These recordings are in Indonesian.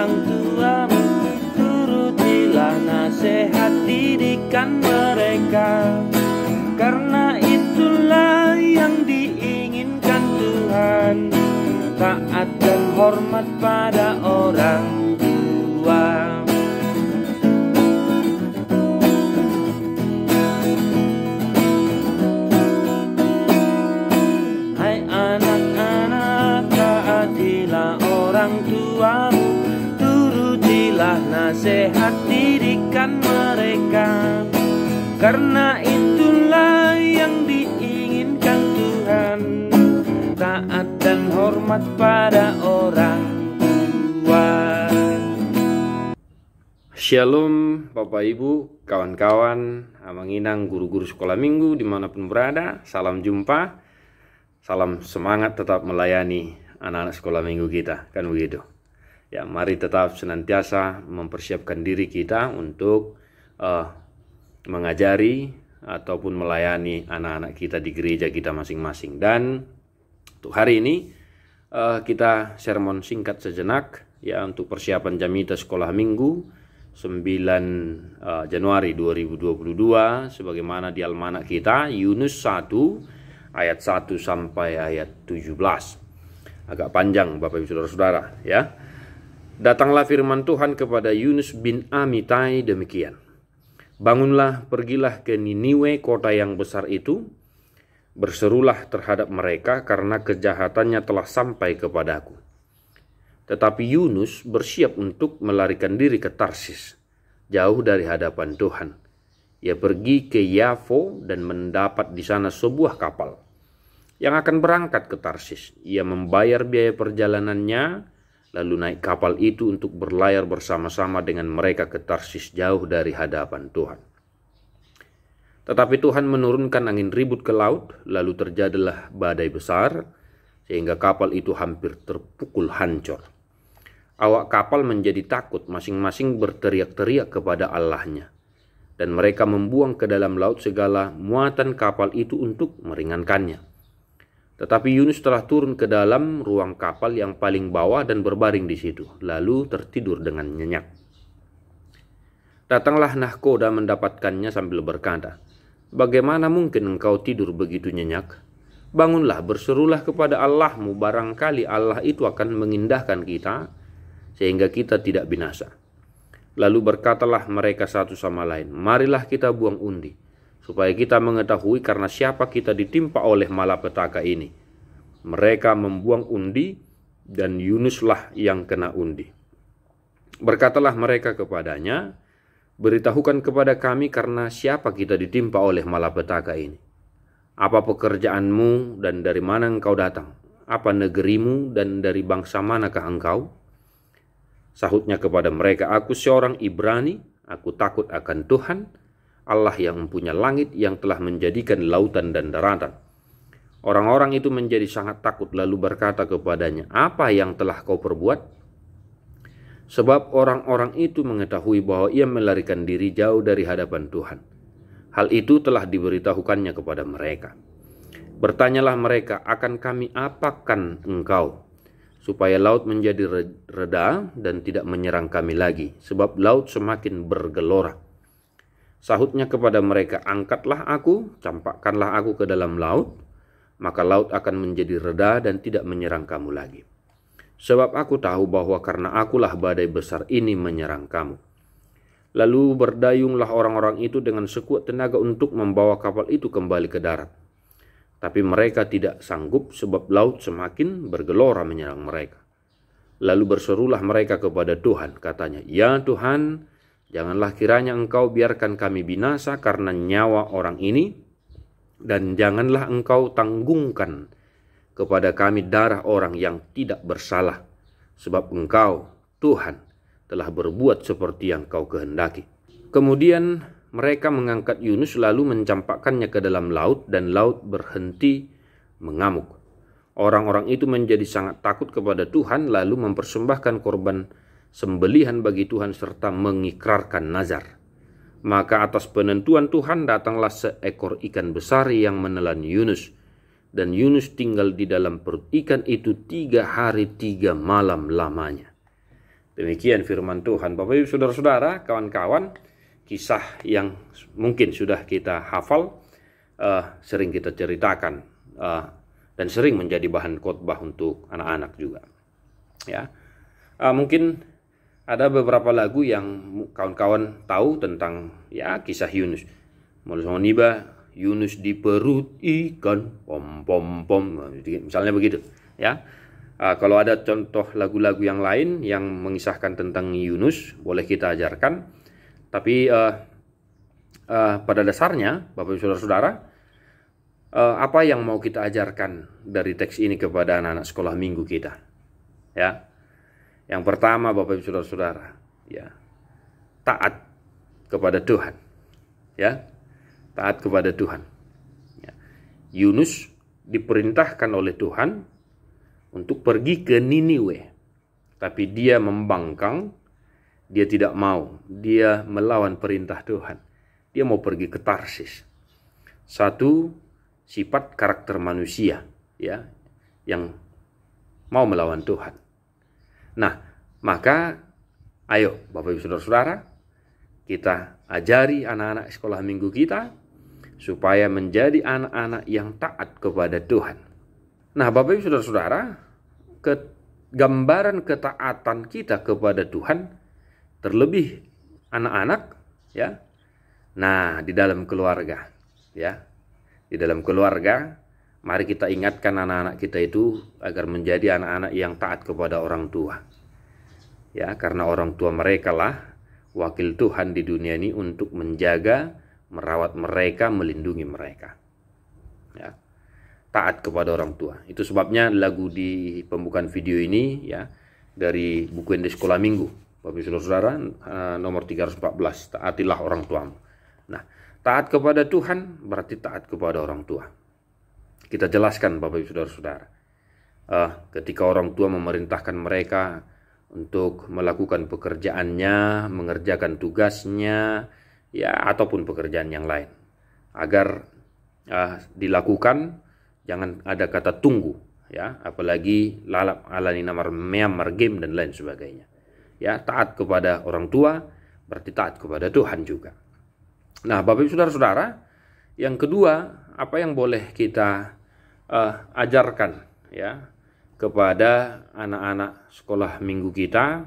orang tua Turutilah nasihat didikan mereka Karena itulah yang diinginkan Tuhan Taat dan hormat pada orang nasihat dirikan mereka Karena itulah yang diinginkan Tuhan Taat dan hormat pada orang tua Shalom Bapak Ibu, kawan-kawan, menginang guru-guru sekolah minggu dimanapun berada Salam jumpa, salam semangat tetap melayani anak-anak sekolah minggu kita Kan begitu Ya, mari tetap senantiasa mempersiapkan diri kita untuk uh, mengajari ataupun melayani anak-anak kita di gereja kita masing-masing. Dan untuk hari ini uh, kita sermon singkat sejenak ya untuk persiapan Jamita Sekolah Minggu 9 uh, eh, Januari 2022 sebagaimana di almanak kita Yunus 1 ayat 1 sampai ayat 17. Agak panjang Bapak Ibu Saudara-saudara ya. Datanglah firman Tuhan kepada Yunus bin Amitai demikian. Bangunlah, pergilah ke Niniwe, kota yang besar itu. Berserulah terhadap mereka karena kejahatannya telah sampai kepadaku. Tetapi Yunus bersiap untuk melarikan diri ke Tarsis, jauh dari hadapan Tuhan. Ia pergi ke Yafo dan mendapat di sana sebuah kapal yang akan berangkat ke Tarsis. Ia membayar biaya perjalanannya, lalu naik kapal itu untuk berlayar bersama-sama dengan mereka ke Tarsis jauh dari hadapan Tuhan. Tetapi Tuhan menurunkan angin ribut ke laut, lalu terjadilah badai besar, sehingga kapal itu hampir terpukul hancur. Awak kapal menjadi takut, masing-masing berteriak-teriak kepada Allahnya. Dan mereka membuang ke dalam laut segala muatan kapal itu untuk meringankannya. Tetapi Yunus telah turun ke dalam ruang kapal yang paling bawah dan berbaring di situ, lalu tertidur dengan nyenyak. Datanglah nahkoda mendapatkannya sambil berkata, Bagaimana mungkin engkau tidur begitu nyenyak? Bangunlah, berserulah kepada Allahmu, barangkali Allah itu akan mengindahkan kita, sehingga kita tidak binasa. Lalu berkatalah mereka satu sama lain, marilah kita buang undi supaya kita mengetahui karena siapa kita ditimpa oleh malapetaka ini. Mereka membuang undi dan Yunuslah yang kena undi. Berkatalah mereka kepadanya, beritahukan kepada kami karena siapa kita ditimpa oleh malapetaka ini. Apa pekerjaanmu dan dari mana engkau datang? Apa negerimu dan dari bangsa manakah engkau? Sahutnya kepada mereka, aku seorang Ibrani, aku takut akan Tuhan, Allah yang mempunyai langit yang telah menjadikan lautan dan daratan. Orang-orang itu menjadi sangat takut lalu berkata kepadanya, "Apa yang telah kau perbuat?" Sebab orang-orang itu mengetahui bahwa ia melarikan diri jauh dari hadapan Tuhan. Hal itu telah diberitahukannya kepada mereka. Bertanyalah mereka, "Akan kami apakan engkau?" supaya laut menjadi reda dan tidak menyerang kami lagi, sebab laut semakin bergelora Sahutnya kepada mereka, angkatlah aku, campakkanlah aku ke dalam laut, maka laut akan menjadi reda dan tidak menyerang kamu lagi. Sebab aku tahu bahwa karena akulah badai besar ini menyerang kamu. Lalu berdayunglah orang-orang itu dengan sekuat tenaga untuk membawa kapal itu kembali ke darat. Tapi mereka tidak sanggup sebab laut semakin bergelora menyerang mereka. Lalu berserulah mereka kepada Tuhan, katanya, Ya Tuhan, Janganlah kiranya engkau biarkan kami binasa karena nyawa orang ini, dan janganlah engkau tanggungkan kepada kami darah orang yang tidak bersalah, sebab engkau, Tuhan, telah berbuat seperti yang kau kehendaki. Kemudian mereka mengangkat Yunus lalu mencampakkannya ke dalam laut dan laut berhenti mengamuk. Orang-orang itu menjadi sangat takut kepada Tuhan lalu mempersembahkan korban sembelihan bagi Tuhan serta mengikrarkan nazar. Maka atas penentuan Tuhan datanglah seekor ikan besar yang menelan Yunus. Dan Yunus tinggal di dalam perut ikan itu tiga hari tiga malam lamanya. Demikian firman Tuhan. Bapak ibu saudara-saudara, kawan-kawan, kisah yang mungkin sudah kita hafal, uh, sering kita ceritakan. Uh, dan sering menjadi bahan khotbah untuk anak-anak juga. Ya, uh, mungkin ada beberapa lagu yang kawan-kawan tahu tentang ya kisah Yunus. Mulushoniba, Yunus di perut ikan, pom pom pom, nah, misalnya begitu, ya. Uh, kalau ada contoh lagu-lagu yang lain yang mengisahkan tentang Yunus, boleh kita ajarkan. Tapi uh, uh, pada dasarnya, Bapak Ibu Saudara-saudara, uh, apa yang mau kita ajarkan dari teks ini kepada anak-anak sekolah minggu kita? Ya, yang pertama Bapak Ibu Saudara-saudara, ya. Taat kepada Tuhan. Ya. Taat kepada Tuhan. Ya. Yunus diperintahkan oleh Tuhan untuk pergi ke Niniwe. Tapi dia membangkang, dia tidak mau, dia melawan perintah Tuhan. Dia mau pergi ke Tarsis. Satu sifat karakter manusia ya yang mau melawan Tuhan. Nah, maka ayo Bapak Ibu Saudara-saudara, kita ajari anak-anak sekolah minggu kita supaya menjadi anak-anak yang taat kepada Tuhan. Nah, Bapak Ibu Saudara-saudara, ke gambaran ketaatan kita kepada Tuhan terlebih anak-anak ya. Nah, di dalam keluarga ya. Di dalam keluarga mari kita ingatkan anak-anak kita itu agar menjadi anak-anak yang taat kepada orang tua ya karena orang tua mereka lah wakil Tuhan di dunia ini untuk menjaga, merawat mereka, melindungi mereka. Ya. Taat kepada orang tua. Itu sebabnya lagu di pembukaan video ini ya dari buku di Sekolah Minggu. Bapak ibu saudara eh, nomor 314 taatilah orang tuamu. Nah, taat kepada Tuhan berarti taat kepada orang tua. Kita jelaskan Bapak Ibu Saudara-saudara. Eh, ketika orang tua memerintahkan mereka untuk melakukan pekerjaannya, mengerjakan tugasnya, ya ataupun pekerjaan yang lain. Agar uh, dilakukan, jangan ada kata tunggu, ya, apalagi lalap alani namar meamar game dan lain sebagainya. Ya, taat kepada orang tua berarti taat kepada Tuhan juga. Nah, Bapak Ibu Saudara-saudara, yang kedua, apa yang boleh kita uh, ajarkan, ya? kepada anak-anak sekolah minggu kita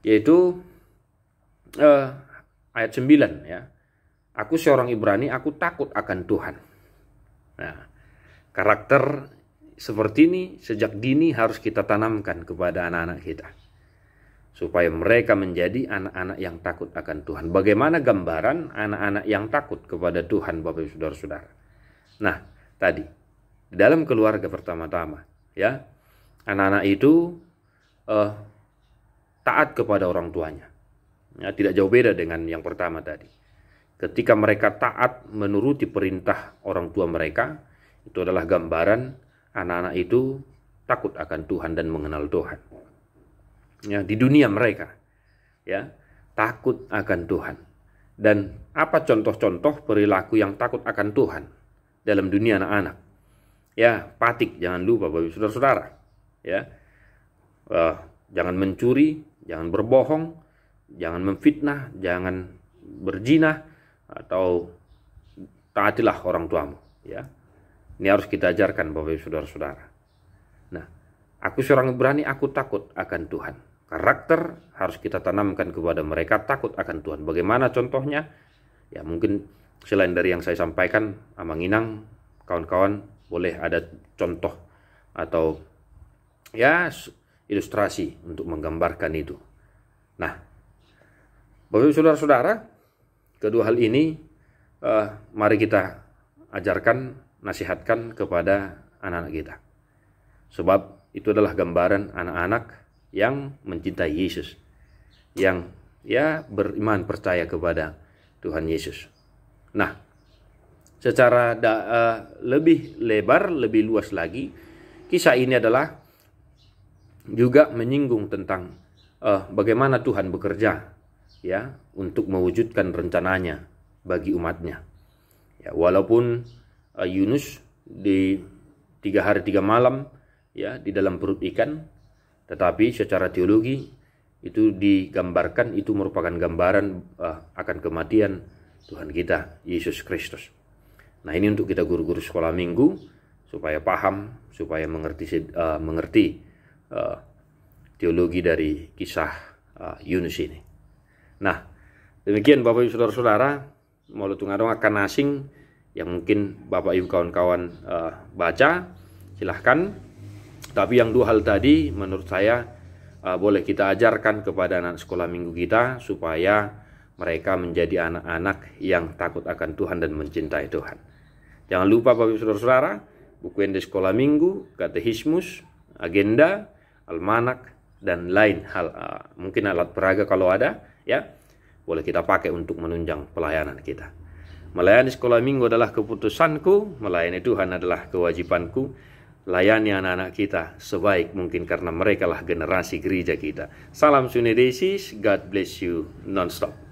yaitu eh, ayat 9 ya. Aku seorang Ibrani, aku takut akan Tuhan. Nah, karakter seperti ini sejak dini harus kita tanamkan kepada anak-anak kita. Supaya mereka menjadi anak-anak yang takut akan Tuhan. Bagaimana gambaran anak-anak yang takut kepada Tuhan Bapak Ibu Saudara-saudara? Nah, tadi dalam keluarga pertama-tama ya anak-anak itu eh, taat kepada orang tuanya ya, tidak jauh beda dengan yang pertama tadi ketika mereka taat menuruti perintah orang tua mereka itu adalah gambaran anak-anak itu takut akan Tuhan dan mengenal Tuhan ya di dunia mereka ya takut akan Tuhan dan apa contoh-contoh perilaku yang takut akan Tuhan dalam dunia anak-anak ya patik jangan lupa bagi saudara-saudara ya uh, jangan mencuri jangan berbohong jangan memfitnah jangan berjinah atau taatilah orang tuamu ya ini harus kita ajarkan bapak ibu saudara-saudara nah aku seorang berani aku takut akan Tuhan karakter harus kita tanamkan kepada mereka takut akan Tuhan bagaimana contohnya ya mungkin selain dari yang saya sampaikan Amang Inang kawan-kawan boleh ada contoh atau ya ilustrasi untuk menggambarkan itu. Nah, Bapak Saudara-saudara, kedua hal ini eh, mari kita ajarkan, nasihatkan kepada anak-anak kita. Sebab itu adalah gambaran anak-anak yang mencintai Yesus, yang ya beriman percaya kepada Tuhan Yesus. Nah, secara da, uh, lebih lebar, lebih luas lagi. Kisah ini adalah juga menyinggung tentang uh, bagaimana Tuhan bekerja ya untuk mewujudkan rencananya bagi umatnya. Ya, walaupun uh, Yunus di tiga hari tiga malam ya di dalam perut ikan, tetapi secara teologi itu digambarkan itu merupakan gambaran uh, akan kematian Tuhan kita Yesus Kristus. Nah ini untuk kita guru-guru sekolah minggu supaya paham, supaya mengerti uh, mengerti uh, teologi dari kisah uh, Yunus ini. Nah demikian Bapak Ibu Saudara-saudara, mau Tungarong akan asing yang mungkin Bapak Ibu kawan-kawan uh, baca, silahkan. Tapi yang dua hal tadi menurut saya uh, boleh kita ajarkan kepada anak sekolah minggu kita supaya mereka menjadi anak-anak yang takut akan Tuhan dan mencintai Tuhan. Jangan lupa Bapak Ibu Saudara-saudara, buku ende sekolah minggu, katehismus, agenda, almanak dan lain hal ah, mungkin alat peraga kalau ada ya boleh kita pakai untuk menunjang pelayanan kita. Melayani sekolah minggu adalah keputusanku, melayani Tuhan adalah kewajibanku. Layani anak-anak kita sebaik mungkin karena mereka lah generasi gereja kita. Salam Sunny God bless you non-stop.